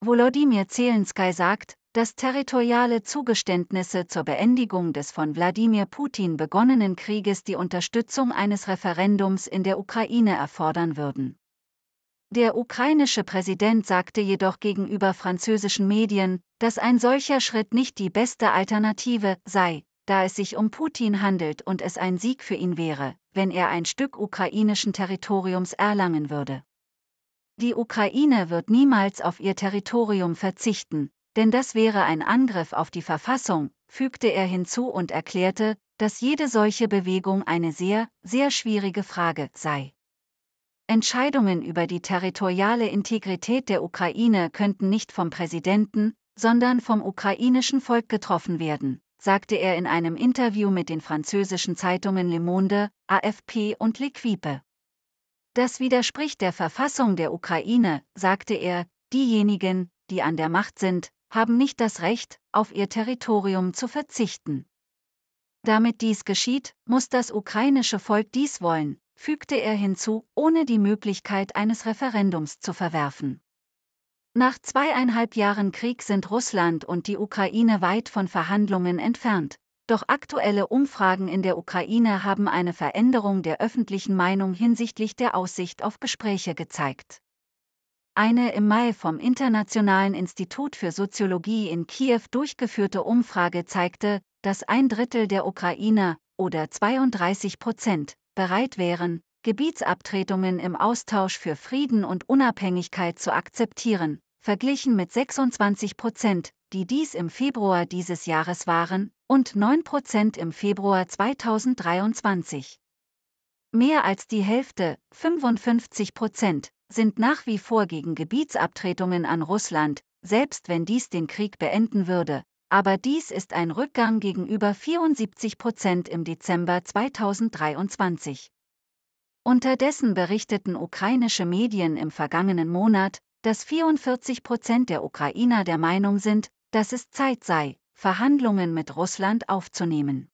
Volodymyr Zelensky sagt, dass territoriale Zugeständnisse zur Beendigung des von Wladimir Putin begonnenen Krieges die Unterstützung eines Referendums in der Ukraine erfordern würden. Der ukrainische Präsident sagte jedoch gegenüber französischen Medien, dass ein solcher Schritt nicht die beste Alternative sei, da es sich um Putin handelt und es ein Sieg für ihn wäre, wenn er ein Stück ukrainischen Territoriums erlangen würde. Die Ukraine wird niemals auf ihr Territorium verzichten, denn das wäre ein Angriff auf die Verfassung, fügte er hinzu und erklärte, dass jede solche Bewegung eine sehr, sehr schwierige Frage sei. Entscheidungen über die territoriale Integrität der Ukraine könnten nicht vom Präsidenten, sondern vom ukrainischen Volk getroffen werden, sagte er in einem Interview mit den französischen Zeitungen Le Monde, AFP und L'Equipe. Das widerspricht der Verfassung der Ukraine, sagte er, diejenigen, die an der Macht sind, haben nicht das Recht, auf ihr Territorium zu verzichten. Damit dies geschieht, muss das ukrainische Volk dies wollen, fügte er hinzu, ohne die Möglichkeit eines Referendums zu verwerfen. Nach zweieinhalb Jahren Krieg sind Russland und die Ukraine weit von Verhandlungen entfernt, doch aktuelle Umfragen in der Ukraine haben eine Veränderung der öffentlichen Meinung hinsichtlich der Aussicht auf Gespräche gezeigt. Eine im Mai vom Internationalen Institut für Soziologie in Kiew durchgeführte Umfrage zeigte, dass ein Drittel der Ukrainer oder 32 Prozent bereit wären, Gebietsabtretungen im Austausch für Frieden und Unabhängigkeit zu akzeptieren, verglichen mit 26 Prozent, die dies im Februar dieses Jahres waren, und 9 im Februar 2023. Mehr als die Hälfte, 55 Prozent, sind nach wie vor gegen Gebietsabtretungen an Russland, selbst wenn dies den Krieg beenden würde, aber dies ist ein Rückgang gegenüber 74 Prozent im Dezember 2023. Unterdessen berichteten ukrainische Medien im vergangenen Monat, dass 44 Prozent der Ukrainer der Meinung sind, dass es Zeit sei, Verhandlungen mit Russland aufzunehmen